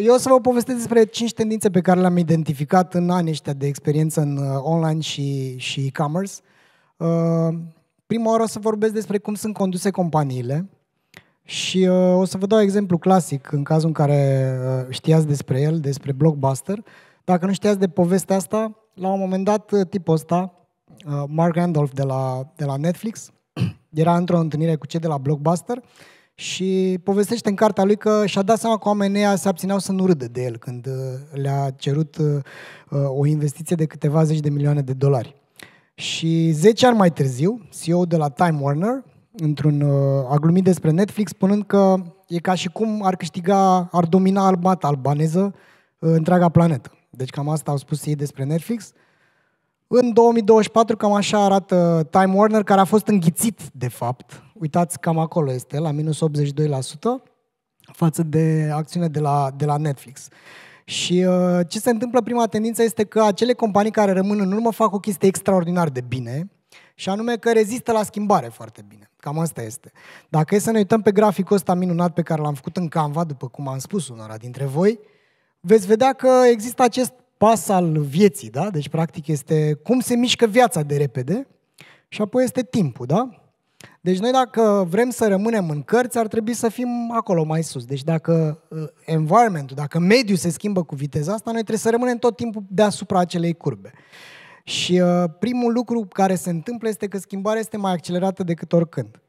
Eu o să vă povestesc despre cinci tendințe pe care le-am identificat în anii ăștia de experiență în uh, online și, și e-commerce. Uh, prima oară o să vorbesc despre cum sunt conduse companiile și uh, o să vă dau exemplu clasic în cazul în care știați despre el, despre Blockbuster. Dacă nu știați de povestea asta, la un moment dat tipul ăsta, Mark Randolph de la, de la Netflix, era într-o întâlnire cu cei de la Blockbuster și povestește în cartea lui că și-a dat seama că oamenii se abțineau să nu râdă de el când uh, le-a cerut uh, uh, o investiție de câteva zeci de milioane de dolari. Și 10 ani mai târziu, CEO de la Time Warner, într-un, a glumit despre Netflix spunând că e ca și cum ar câștiga, ar domina albata albaneză întreaga planetă. Deci cam asta au spus ei despre Netflix. Uh, în 2024 cam așa arată Time Warner, care a fost înghițit, de fapt. Uitați, cam acolo este, la minus 82% față de acțiune de la, de la Netflix. Și uh, ce se întâmplă, prima tendință este că acele companii care rămân în urmă fac o chestie extraordinar de bine, și anume că rezistă la schimbare foarte bine. Cam asta este. Dacă e să ne uităm pe graficul ăsta minunat pe care l-am făcut în Canva, după cum am spus unora dintre voi, veți vedea că există acest pas al vieții, da? Deci, practic, este cum se mișcă viața de repede și apoi este timpul, da? Deci noi dacă vrem să rămânem în cărți, ar trebui să fim acolo mai sus. Deci dacă uh, environmentul, dacă mediul se schimbă cu viteza asta, noi trebuie să rămânem tot timpul deasupra acelei curbe. Și uh, primul lucru care se întâmplă este că schimbarea este mai accelerată decât oricând.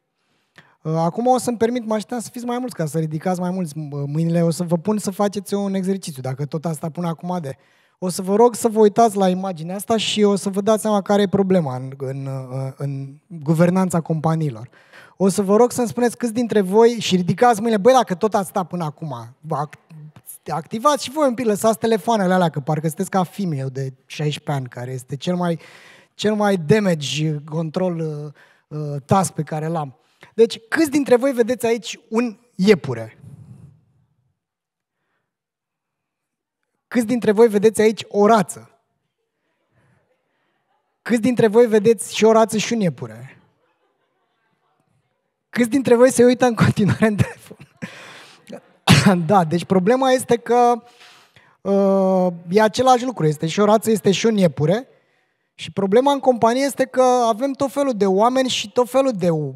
Uh, acum o să-mi permit, mă așteptam să fiți mai mulți, ca să ridicați mai mulți mâinile, o să vă pun să faceți un exercițiu, dacă tot asta pun acum de o să vă rog să vă uitați la imaginea asta și o să vă dați seama care e problema în, în, în guvernanța companiilor. O să vă rog să-mi spuneți câți dintre voi și ridicați mâinile, băi, dacă tot ați stat până acum, activați și voi un pic, lăsați telefoanele alea, că parcă sunteți ca filmul de 16 ani, care este cel mai, cel mai damage control uh, uh, task pe care l-am. Deci, câți dintre voi vedeți aici un iepure? Câți dintre voi vedeți aici o rață? Câți dintre voi vedeți și o rață și un iepure? Câți dintre voi se uită în continuare în telefon? da, deci problema este că uh, e același lucru. Este și o rață, este și un iepure. Și problema în companie este că avem tot felul de oameni și tot felul de uh,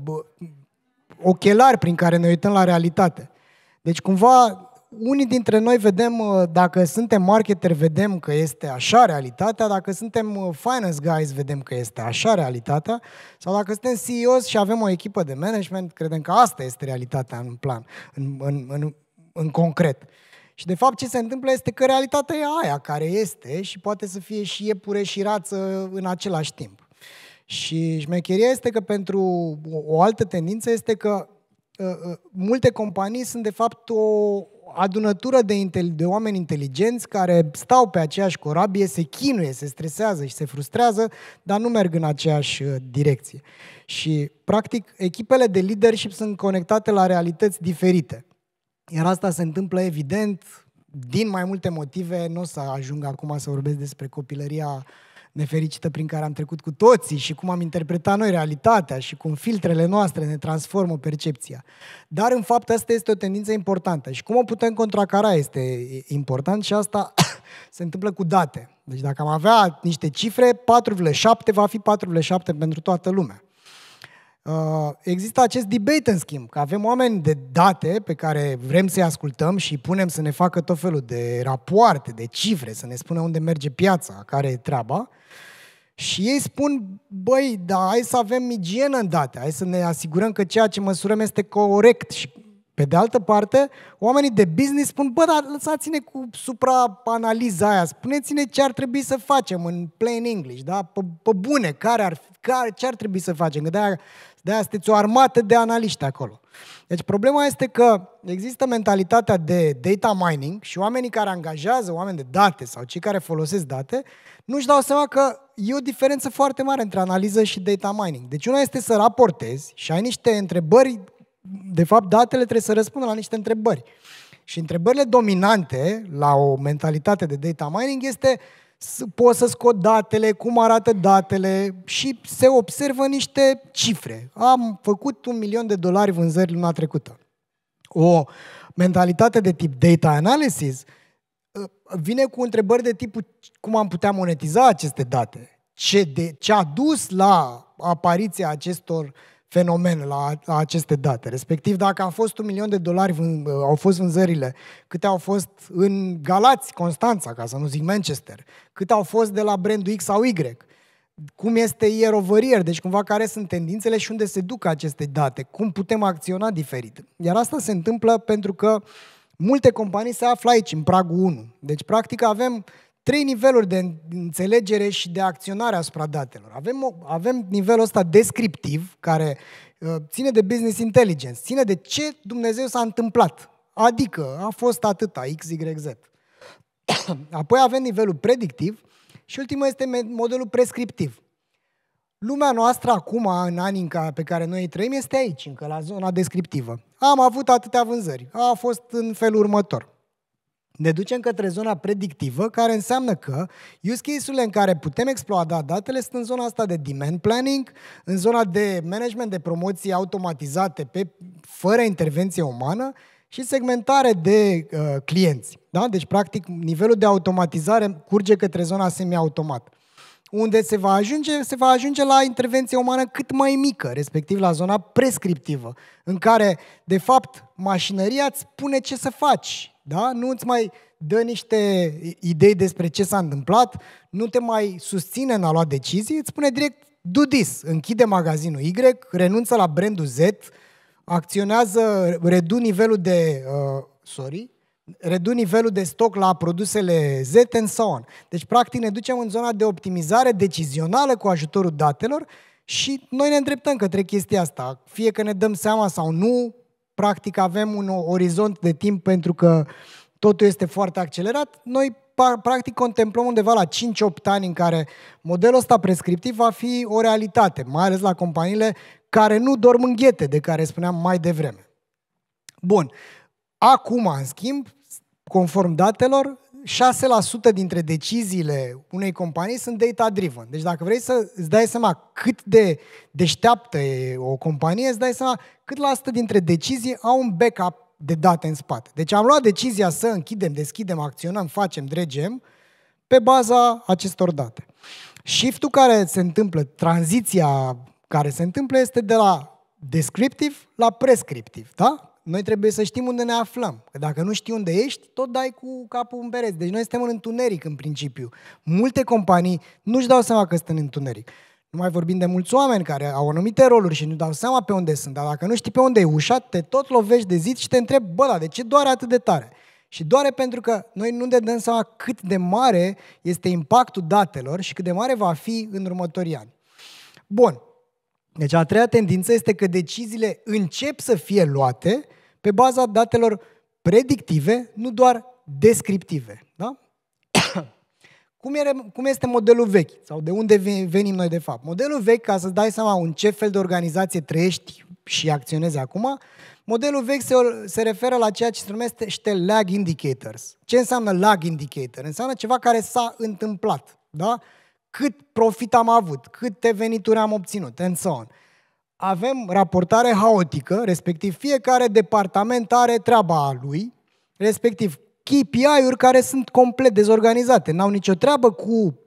ochelari prin care ne uităm la realitate. Deci cumva unii dintre noi vedem, uh, dacă suntem marketer, vedem că este așa realitatea, dacă suntem uh, finance guys, vedem că este așa realitatea, sau dacă suntem CEOs și avem o echipă de management, credem că asta este realitatea în plan, în, în, în, în concret. Și de fapt ce se întâmplă este că realitatea e aia care este și poate să fie și iepure și rață în același timp. Și șmecheria este că pentru o altă tendință este că uh, uh, multe companii sunt de fapt o, adunătură de, intel- de oameni inteligenți care stau pe aceeași corabie, se chinuie, se stresează și se frustrează, dar nu merg în aceeași uh, direcție. Și, practic, echipele de leadership sunt conectate la realități diferite. Iar asta se întâmplă, evident, din mai multe motive. Nu o să ajung acum să vorbesc despre copilăria uh, nefericită prin care am trecut cu toții și cum am interpretat noi realitatea și cum filtrele noastre ne transformă percepția. Dar, în fapt, asta este o tendință importantă. Și cum o putem contracara este important și asta se întâmplă cu date. Deci dacă am avea niște cifre, 4,7 va fi 4,7 pentru toată lumea. Uh, există acest debate, în schimb, că avem oameni de date pe care vrem să-i ascultăm și îi punem să ne facă tot felul de rapoarte, de cifre, să ne spună unde merge piața, care e treaba. Și ei spun, băi, da, hai să avem igienă în date, hai să ne asigurăm că ceea ce măsurăm este corect și pe de altă parte, oamenii de business spun, bă, dar lăsați-ne cu supra-analiza aia, spuneți-ne ce ar trebui să facem în plain English, da? Pe, pe bune, care ar, care, ce ar trebui să facem? Că de-aia, de-aia sunteți o armată de analiști acolo. Deci problema este că există mentalitatea de data mining și oamenii care angajează oameni de date sau cei care folosesc date nu-și dau seama că e o diferență foarte mare între analiză și data mining. Deci una este să raportezi și ai niște întrebări de fapt, datele trebuie să răspundă la niște întrebări. Și întrebările dominante la o mentalitate de data mining este poți să scot datele, cum arată datele și se observă niște cifre. Am făcut un milion de dolari vânzări luna trecută. O mentalitate de tip data analysis uh, vine cu întrebări de tipul cum am putea monetiza aceste date, ce, de, ce a dus la apariția acestor fenomen la, la aceste date. Respectiv, dacă a fost un milion de dolari, uh, au fost vânzările, câte au fost în Galați, Constanța, ca să nu zic Manchester, câte au fost de la brandul X sau Y, cum este ierovărier, deci cumva care sunt tendințele și unde se duc aceste date, cum putem acționa diferit. Iar asta se întâmplă pentru că multe companii se află aici, în pragul 1. Deci, practic, avem trei niveluri de înțelegere și de acționare asupra datelor. Avem, avem nivelul ăsta descriptiv, care uh, ține de business intelligence, ține de ce Dumnezeu s-a întâmplat. Adică a fost atâta, X, Y, Z. Apoi avem nivelul predictiv și ultimul este modelul prescriptiv. Lumea noastră acum, în anii pe care noi trăim, este aici, încă la zona descriptivă. Am avut atâtea vânzări, a fost în felul următor ne ducem către zona predictivă, care înseamnă că use case-urile în care putem exploata datele sunt în zona asta de demand planning, în zona de management de promoții automatizate pe, fără intervenție umană și segmentare de uh, clienți. Da? Deci, practic, nivelul de automatizare curge către zona semi-automat unde se va ajunge, se va ajunge la intervenție umană cât mai mică, respectiv la zona prescriptivă, în care, de fapt, mașinăria îți spune ce să faci, da? nu îți mai dă niște idei despre ce s-a întâmplat, nu te mai susține în a lua decizii, îți spune direct, do this, închide magazinul Y, renunță la brandul Z, acționează, redu nivelul de, uh, sorry, Redu nivelul de stoc la produsele Z and so on. Deci, practic, ne ducem în zona de optimizare decizională cu ajutorul datelor și noi ne îndreptăm către chestia asta. Fie că ne dăm seama sau nu, practic avem un orizont de timp pentru că totul este foarte accelerat. Noi practic contemplăm undeva la 5-8 ani în care modelul ăsta prescriptiv va fi o realitate, mai ales la companiile care nu dorm în ghete, de care spuneam mai devreme. Bun. Acum, în schimb, Conform datelor, 6% dintre deciziile unei companii sunt data-driven. Deci dacă vrei să îți dai seama cât de deșteaptă e o companie, îți dai seama cât la asta dintre decizii au un backup de date în spate. Deci am luat decizia să închidem, deschidem, acționăm, facem, dregem pe baza acestor date. Shift-ul care se întâmplă, tranziția care se întâmplă este de la descriptiv la prescriptiv, da? noi trebuie să știm unde ne aflăm. Că dacă nu știi unde ești, tot dai cu capul în pereți. Deci noi suntem în întuneric în principiu. Multe companii nu-și dau seama că sunt în întuneric. Nu mai vorbim de mulți oameni care au anumite roluri și nu dau seama pe unde sunt. Dar dacă nu știi pe unde e ușa, te tot lovești de zid și te întrebi, bă, da, de ce doare atât de tare? Și doare pentru că noi nu ne dăm seama cât de mare este impactul datelor și cât de mare va fi în următorii ani. Bun. Deci a treia tendință este că deciziile încep să fie luate, pe baza datelor predictive, nu doar descriptive. Da? cum, era, cum este modelul vechi sau de unde venim noi de fapt? Modelul vechi, ca să-ți dai seama în ce fel de organizație trăiești și acționezi acum, modelul vechi se, se referă la ceea ce se numește lag indicators. Ce înseamnă lag indicator? Înseamnă ceva care s-a întâmplat. Da? Cât profit am avut, câte venituri am obținut, and so on avem raportare haotică, respectiv fiecare departament are treaba a lui, respectiv KPI-uri care sunt complet dezorganizate, n-au nicio treabă cu,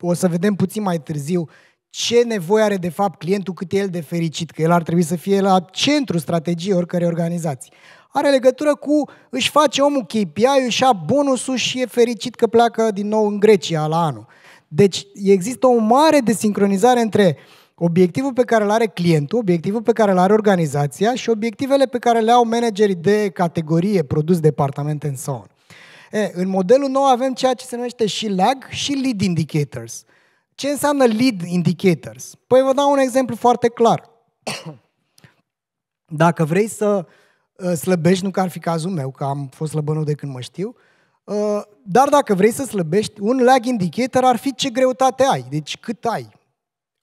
o să vedem puțin mai târziu, ce nevoie are de fapt clientul, cât e el de fericit, că el ar trebui să fie la centru strategiei oricărei organizații. Are legătură cu își face omul KPI-ul, își a bonusul și e fericit că pleacă din nou în Grecia la anul. Deci există o mare desincronizare între uh, obiectivul pe care îl are clientul, obiectivul pe care îl are organizația și obiectivele pe care le au managerii de categorie, produs, departamente and so on. E, în modelul nou avem ceea ce se numește și lag și lead indicators. Ce înseamnă lead indicators? Păi vă dau un exemplu foarte clar. Dacă vrei să uh, slăbești, nu că ar fi cazul meu, că am fost slăbănul de când mă știu, uh, dar dacă vrei să slăbești, un lag indicator ar fi ce greutate ai, deci cât ai,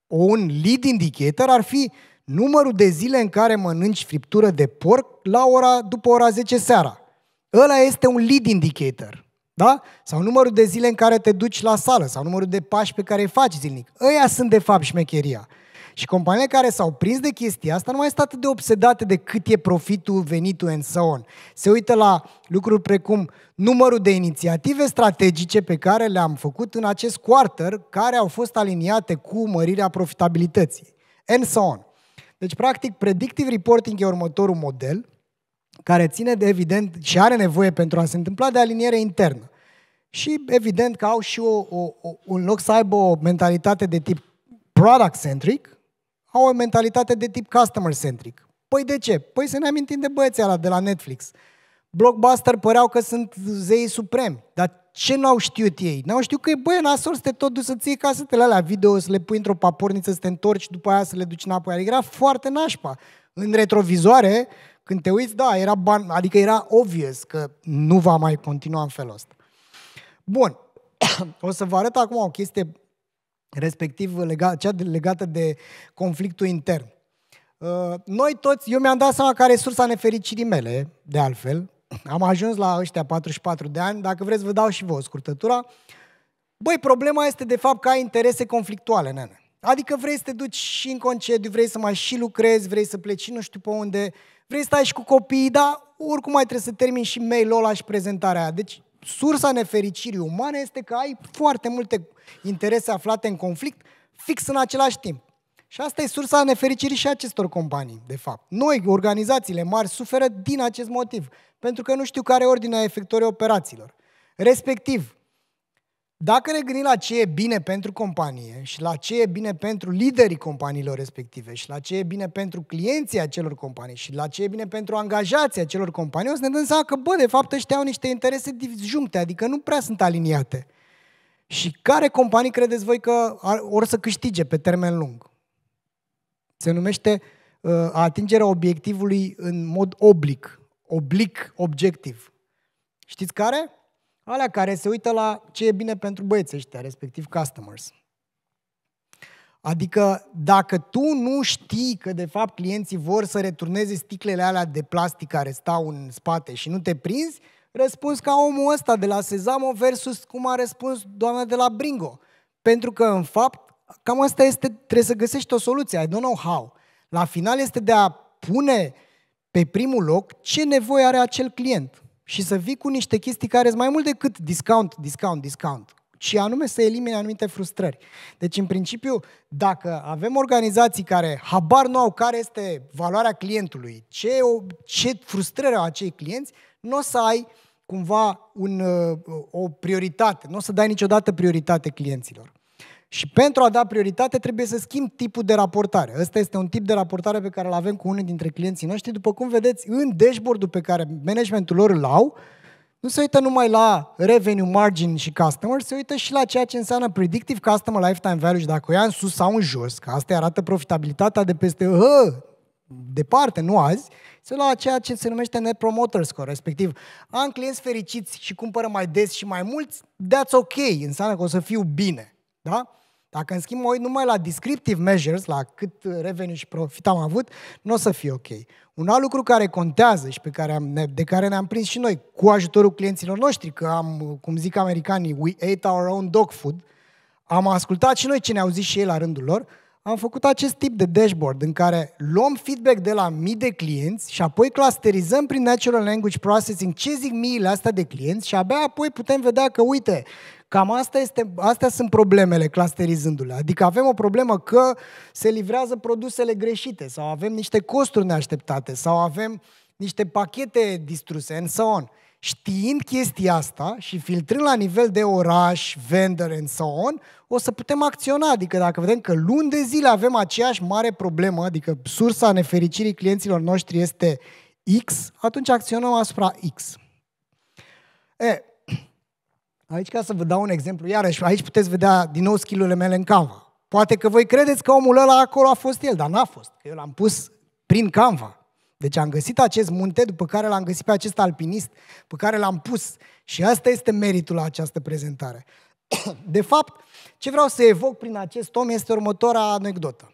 un lead indicator ar fi numărul de zile în care mănânci friptură de porc la ora, după ora 10 seara. Ăla este un lead indicator. Da? Sau numărul de zile în care te duci la sală, sau numărul de pași pe care îi faci zilnic. Ăia sunt de fapt șmecheria. Și companiile care s-au prins de chestia asta nu mai sunt atât de obsedate de cât e profitul, venitul and so on. Se uită la lucruri precum numărul de inițiative strategice pe care le-am făcut în acest quarter, care au fost aliniate cu mărirea profitabilității and so on. Deci, practic, predictive reporting e următorul model care ține de, evident, și are nevoie pentru a se întâmpla de aliniere internă. Și evident că au și o, o, o, un loc să aibă o mentalitate de tip product-centric, au o mentalitate de tip customer-centric. Păi de ce? Păi să ne amintim de băieții ăla de la Netflix. Blockbuster păreau că sunt zeii supremi, dar ce n-au știut ei? N-au știut că e băie nasol să te tot duci să ții casetele alea video, să le pui într-o paporniță, să te întorci, după aia să le duci înapoi. Adică era foarte nașpa. În retrovizoare, când te uiți, da, era ban, adică era obvious că nu va mai continua în felul ăsta. Bun, o să vă arăt acum o chestie respectiv lega, cea legată de conflictul intern. Uh, noi toți, eu mi-am dat seama care e sursa nefericirii mele, de altfel. Am ajuns la ăștia 44 de ani, dacă vreți vă dau și vouă scurtătura. Băi, problema este de fapt că ai interese conflictuale, nene. Adică vrei să te duci și în concediu, vrei să mai și lucrezi, vrei să pleci nu știu pe unde, vrei să stai și cu copiii, dar oricum mai trebuie să termin și mail-ul ăla și prezentarea aia. Deci sursa nefericirii umane este că ai foarte multe interese aflate în conflict fix în același timp. Și asta e sursa nefericirii și acestor companii, de fapt. Noi, organizațiile mari, suferă din acest motiv, pentru că nu știu care ordinea efectorii operațiilor. Respectiv, dacă ne gândim la ce e bine pentru companie și la ce e bine pentru liderii companiilor respective și la ce e bine pentru clienții acelor companii și la ce e bine pentru angajații acelor companii, o să ne dăm seama că, bă, de fapt ăștia au niște interese disjuncte, adică nu prea sunt aliniate. Și care companii credeți voi că or să câștige pe termen lung? Se numește uh, atingerea obiectivului în mod oblic, oblic, obiectiv. Știți care? alea care se uită la ce e bine pentru băieții ăștia, respectiv customers. Adică dacă tu nu știi că de fapt clienții vor să returneze sticlele alea de plastic care stau în spate și nu te prinzi, răspunzi ca omul ăsta de la Sezamo versus cum a răspuns doamna de la Bringo. Pentru că în fapt cam asta este, trebuie să găsești o soluție, I don't know how. La final este de a pune pe primul loc ce nevoie are acel client și să vii cu niște chestii care sunt mai mult decât discount, discount, discount, și anume să elimine anumite frustrări. Deci, în principiu, dacă avem organizații care habar nu au care este valoarea clientului, ce, ce frustrări au acei clienți, nu o să ai cumva un, uh, o prioritate, nu o să dai niciodată prioritate clienților. Și pentru a da prioritate trebuie să schimb tipul de raportare. Ăsta este un tip de raportare pe care îl avem cu unul dintre clienții noștri. După cum vedeți, în dashboard-ul pe care managementul lor îl au, nu se uită numai la revenue margin și customer, se uită și la ceea ce înseamnă predictive customer lifetime value și dacă o ia în sus sau în jos, că asta arată profitabilitatea de peste hă, departe, nu azi, se la ceea ce se numește net promoter score, respectiv am clienți fericiți și cumpără mai des și mai mulți, that's ok, înseamnă că o să fiu bine. Da? Dacă în schimb mă uit numai la descriptive measures, la cât revenue și profit am avut, nu o să fie ok. Un alt lucru care contează și pe care am, de care ne-am prins și noi cu ajutorul clienților noștri, că am, cum zic americanii, we ate our own dog food, am ascultat și noi ce ne-au zis și ei la rândul lor, am făcut acest tip de dashboard în care luăm feedback de la mii de clienți și apoi clusterizăm prin Natural Language Processing ce zic miile astea de clienți și abia apoi putem vedea că, uite, Cam asta este, astea sunt problemele clusterizându-le. Adică avem o problemă că se livrează produsele greșite sau avem niște costuri neașteptate sau avem niște pachete distruse and so on. Știind chestia asta și filtrând la nivel de oraș, vendor and so on, o să putem acționa. Adică dacă vedem că luni de zile avem aceeași mare problemă, adică sursa nefericirii clienților noștri este X, atunci acționăm asupra X. E, Aici ca să vă dau un exemplu, iarăși, aici puteți vedea din nou skillurile mele în Canva. Poate că voi credeți că omul ăla acolo a fost el, dar n-a fost, că eu l-am pus prin Canva. Deci am găsit acest munte, după care l-am găsit pe acest alpinist, pe care l-am pus. Și asta este meritul la această prezentare. De fapt, ce vreau să evoc prin acest om este următoarea anecdotă.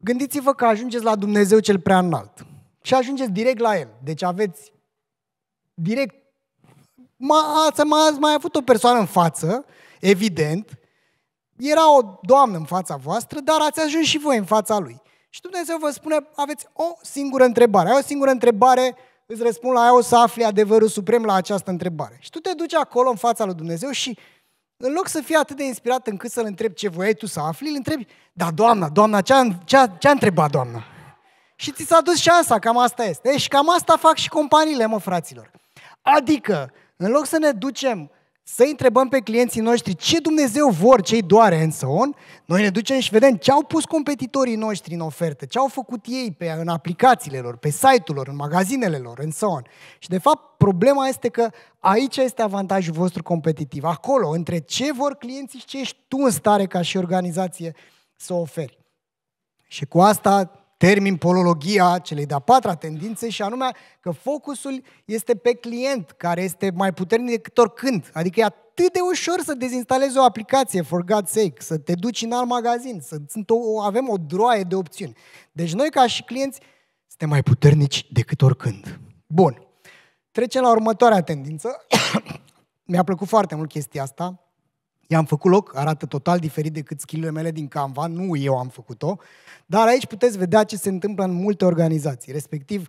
Gândiți-vă că ajungeți la Dumnezeu cel prea înalt și ajungeți direct la El. Deci aveți direct M-a, ați mai, mai avut o persoană în față, evident, era o doamnă în fața voastră, dar ați ajuns și voi în fața lui. Și Dumnezeu vă spune, aveți o singură întrebare. Ai o singură întrebare, îți răspund la ea, o să afli adevărul suprem la această întrebare. Și tu te duci acolo în fața lui Dumnezeu și în loc să fii atât de inspirat încât să-L întrebi ce voiai tu să afli, îl întrebi, da, doamna, doamna, ce-a, ce-a, ce-a întrebat doamna? Și ți s-a dus șansa, cam asta este. și cam asta fac și companiile, mă, fraților. Adică, în loc să ne ducem să întrebăm pe clienții noștri ce Dumnezeu vor, ce-i doare în so on, noi ne ducem și vedem ce au pus competitorii noștri în ofertă, ce au făcut ei pe, în aplicațiile lor, pe site-ul lor, în magazinele lor, în so on. Și de fapt problema este că aici este avantajul vostru competitiv, acolo, între ce vor clienții și ce ești tu în stare ca și organizație să oferi. Și cu asta termin polologia celei de-a patra tendințe și anume că focusul este pe client, care este mai puternic decât oricând. Adică e atât de ușor să dezinstalezi o aplicație, for God's sake, să te duci în alt magazin, să sunt o, avem o droaie de opțiuni. Deci noi ca și clienți suntem mai puternici decât oricând. Bun. Trecem la următoarea tendință. Mi-a plăcut foarte mult chestia asta. I-am făcut loc, arată total diferit decât skill mele din Canva, nu eu am făcut-o, dar aici puteți vedea ce se întâmplă în multe organizații, respectiv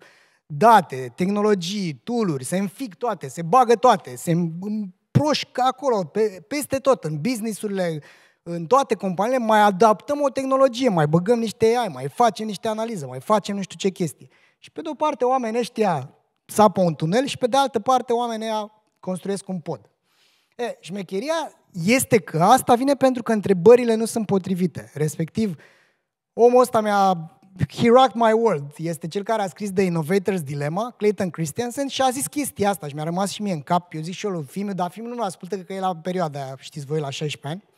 date, tehnologii, tooluri, se înfic toate, se bagă toate, se împroșcă acolo, pe, peste tot, în businessurile, în toate companiile, mai adaptăm o tehnologie, mai băgăm niște AI, mai facem niște analize, mai facem nu știu ce chestii. Și pe de o parte oamenii ăștia sapă un tunel și pe de altă parte oamenii ăia construiesc un pod. E, șmecheria este că asta vine pentru că întrebările nu sunt potrivite. Respectiv, omul ăsta mi-a He Rocked My World este cel care a scris The Innovator's Dilemma, Clayton Christensen, și a zis chestia asta și mi-a rămas și mie în cap. Eu zic și eu lui Fimiu, dar filmul nu-l ascultă că e la perioada aia, știți voi, la 16 ani.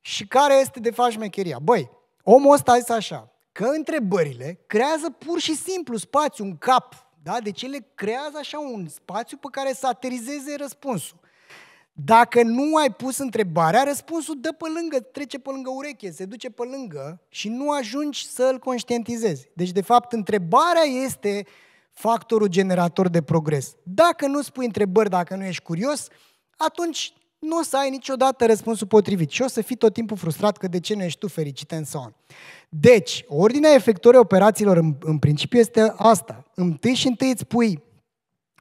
Și care este de fapt șmecheria? Băi, omul ăsta a zis așa, că întrebările creează pur și simplu spațiu, un cap, da? Deci ele creează așa un spațiu pe care să aterizeze răspunsul. Dacă nu ai pus întrebarea, răspunsul dă pe lângă, trece pe lângă ureche, se duce pe lângă și nu ajungi să îl conștientizezi. Deci, de fapt, întrebarea este factorul generator de progres. Dacă nu spui întrebări, dacă nu ești curios, atunci nu o să ai niciodată răspunsul potrivit și o să fii tot timpul frustrat că de ce nu ești tu fericit în sau Deci, ordinea efectorii operațiilor în, în principiu este asta. Întâi și întâi îți pui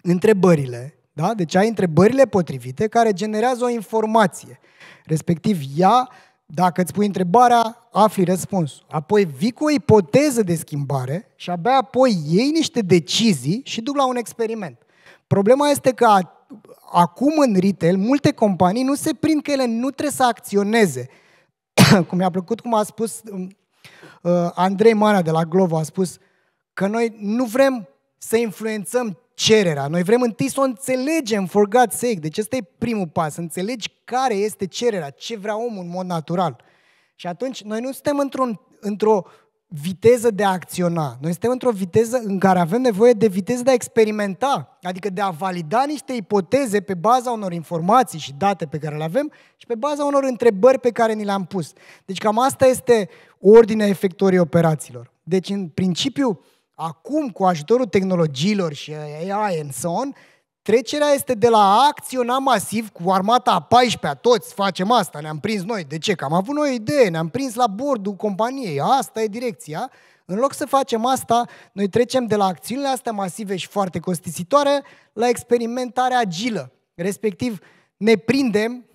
întrebările, da? Deci ai întrebările potrivite care generează o informație. Respectiv, ea, dacă îți pui întrebarea, afli răspunsul. Apoi vii cu o ipoteză de schimbare și abia apoi iei niște decizii și duc la un experiment. Problema este că acum în retail, multe companii nu se prind că ele nu trebuie să acționeze. cum mi-a plăcut cum a spus um, uh, Andrei Mana de la Glovo, a spus că noi nu vrem să influențăm cererea. Noi vrem întâi să o înțelegem, for God's sake. Deci ăsta e primul pas, Să înțelegi care este cererea, ce vrea omul în mod natural. Și atunci noi nu suntem într-un, într-o viteză de a acționa. Noi suntem într-o viteză în care avem nevoie de viteză de a experimenta, adică de a valida niște ipoteze pe baza unor informații și date pe care le avem și pe baza unor întrebări pe care ni le-am pus. Deci cam asta este ordinea efectorii operațiilor. Deci, în principiu, Acum, cu ajutorul tehnologiilor și AI and so on, trecerea este de la a acționa masiv cu armata a 14-a, toți facem asta, ne-am prins noi. De ce? Că am avut noi o idee, ne-am prins la bordul companiei, asta e direcția. În loc să facem asta, noi trecem de la acțiunile astea masive și foarte costisitoare la experimentarea agilă. Respectiv, ne prindem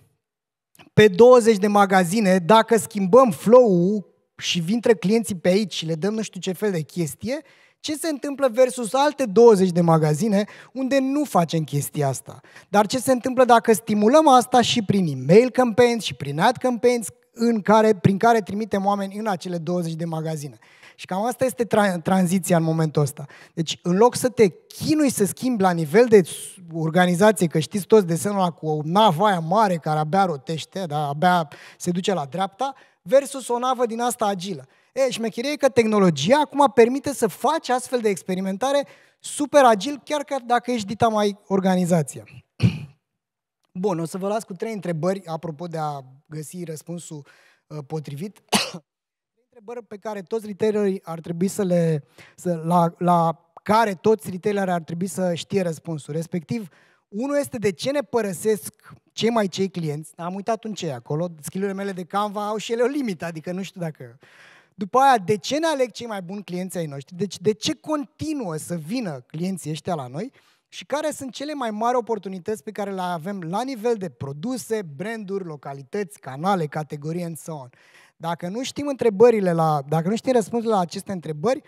pe 20 de magazine, dacă schimbăm flow-ul și vintră clienții pe aici și le dăm nu știu ce fel de chestie, ce se întâmplă versus alte 20 de magazine unde nu facem chestia asta? Dar ce se întâmplă dacă stimulăm asta și prin email campaigns și prin ad campaigns în care, prin care trimitem oameni în acele 20 de magazine? Și cam asta este tra- tranziția în momentul ăsta. Deci, în loc să te chinui să schimbi la nivel de organizație, că știți toți desenul ăla cu o navă aia mare care abia rotește, dar abia se duce la dreapta, versus o navă din asta agilă. E, șmecherie e că tehnologia acum permite să faci astfel de experimentare super agil, chiar că dacă ești dita mai organizația. Bun, o să vă las cu trei întrebări apropo de a găsi răspunsul uh, potrivit. întrebări pe care toți retailerii ar trebui să le, să, la, la care toți retailerii ar trebui să știe răspunsul. Respectiv, unul este de ce ne părăsesc cei mai cei clienți. Am uitat un ce acolo. Schilurile mele de Canva au și ele o limită, adică nu știu dacă după aia, de ce ne aleg cei mai buni clienți ai noștri? Deci de ce continuă să vină clienții ăștia la noi? Și care sunt cele mai mari oportunități pe care le avem la nivel de produse, branduri, localități, canale, categorie and so on. Dacă nu știm întrebările la, dacă nu știm răspunsul la aceste întrebări,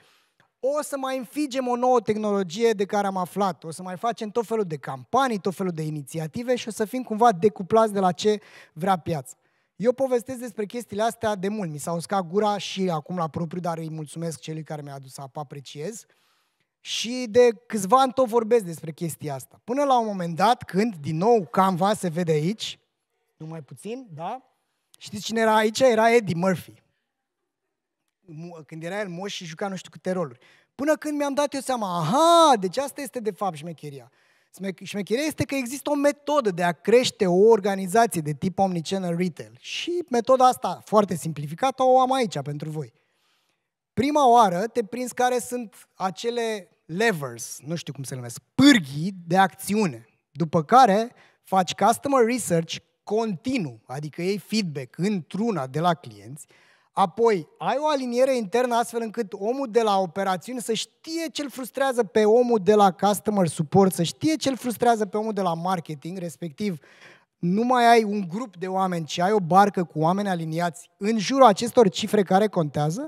o să mai înfigem o nouă tehnologie de care am aflat, o să mai facem tot felul de campanii, tot felul de inițiative și o să fim cumva decuplați de la ce vrea piața. Eu povestesc despre chestiile astea de mult. Mi s-a uscat gura și acum la propriu, dar îi mulțumesc celui care mi-a adus apă, apreciez. Și de câțiva ani tot vorbesc despre chestia asta. Până la un moment dat, când, din nou, Canva se vede aici, numai puțin, da? Știți cine era aici? Era Eddie Murphy. Când era el moș și juca nu știu câte roluri. Până când mi-am dat eu seama, aha, deci asta este de fapt șmecheria. Șmecheria este că există o metodă de a crește o organizație de tip omnichannel retail. Și metoda asta, foarte simplificată, o am aici pentru voi. Prima oară te prinzi care sunt acele levers, nu știu cum se numesc, pârghii de acțiune, după care faci customer research continuu, adică ei feedback într-una de la clienți, Apoi, ai o aliniere internă astfel încât omul de la operațiune să știe ce îl frustrează pe omul de la customer support, să știe ce îl frustrează pe omul de la marketing, respectiv nu mai ai un grup de oameni, ci ai o barcă cu oameni aliniați în jurul acestor cifre care contează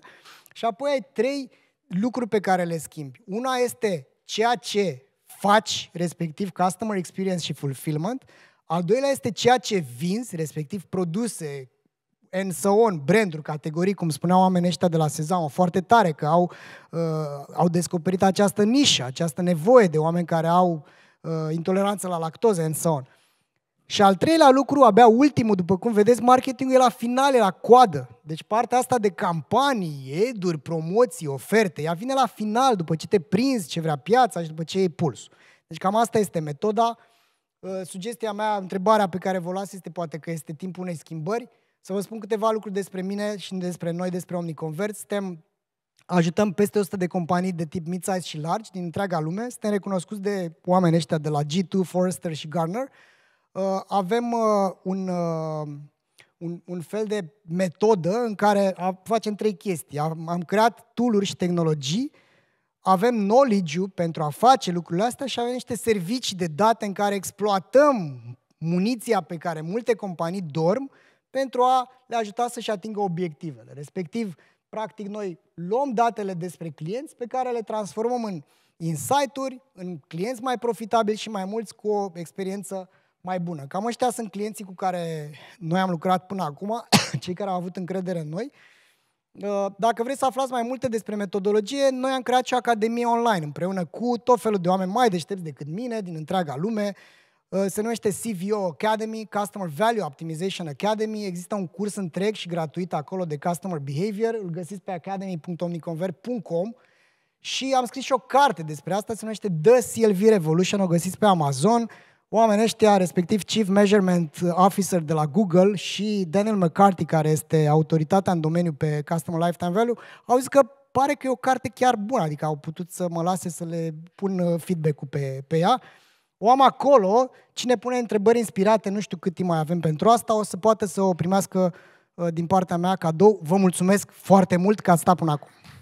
și apoi ai trei lucruri pe care le schimbi. Una este ceea ce faci, respectiv customer experience și fulfillment. Al doilea este ceea ce vinzi, respectiv produse, and so on, branduri, categorii, cum spuneau oamenii ăștia de la Sezam, foarte tare că au, uh, au descoperit această nișă, această nevoie de oameni care au uh, intoleranță la lactoză and so on. Și al treilea lucru, abia ultimul, după cum vedeți, marketingul e la final, e la coadă. Deci partea asta de campanii, eduri, promoții, oferte, ea vine la final, după ce te prinzi, ce vrea piața și după ce e pulsul. Deci cam asta este metoda. Uh, sugestia mea, întrebarea pe care vă las este poate că este timpul unei schimbări să vă spun câteva lucruri despre mine și despre noi, despre Omniconvert. Suntem, ajutăm peste 100 de companii de tip mid-size și large din întreaga lume. Suntem recunoscuți de oameni ăștia de la G2, Forrester și Garner. Uh, avem uh, un, uh, un, un fel de metodă în care facem trei chestii. Am, am creat tool și tehnologii, avem knowledge pentru a face lucrurile astea și avem niște servicii de date în care exploatăm muniția pe care multe companii dorm uh, pentru a le ajuta să-și atingă obiectivele. Respectiv, practic, noi luăm datele despre clienți pe care le transformăm în insight-uri, în clienți mai profitabili și mai mulți cu o experiență mai bună. Cam ăștia sunt clienții cu care noi am lucrat până acum, cei care au avut încredere în noi. Uh, dacă vreți să aflați mai multe despre metodologie, noi am creat și o academie online împreună cu tot felul de oameni mai deștepți decât mine din întreaga lume, Uh, se numește CVO Academy, Customer Value Optimization Academy. Există un curs întreg și gratuit acolo de Customer Behavior. Îl găsiți pe academy.omniconvert.com și am scris și o carte despre asta, se numește The CLV Revolution, o găsiți pe Amazon. Oamenii ăștia, respectiv Chief Measurement Officer de la Google și Daniel McCarthy, care este autoritatea în domeniu pe Customer Lifetime Value, au zis că pare că e o carte chiar bună, adică au putut să mă lase să le pun uh, feedback-ul pe, pe ea. O am acolo, cine pune întrebări inspirate, nu știu cât timp mai avem pentru asta, o să poată să o primească uh, din partea mea cadou. Vă mulțumesc foarte mult că ați stat până acum.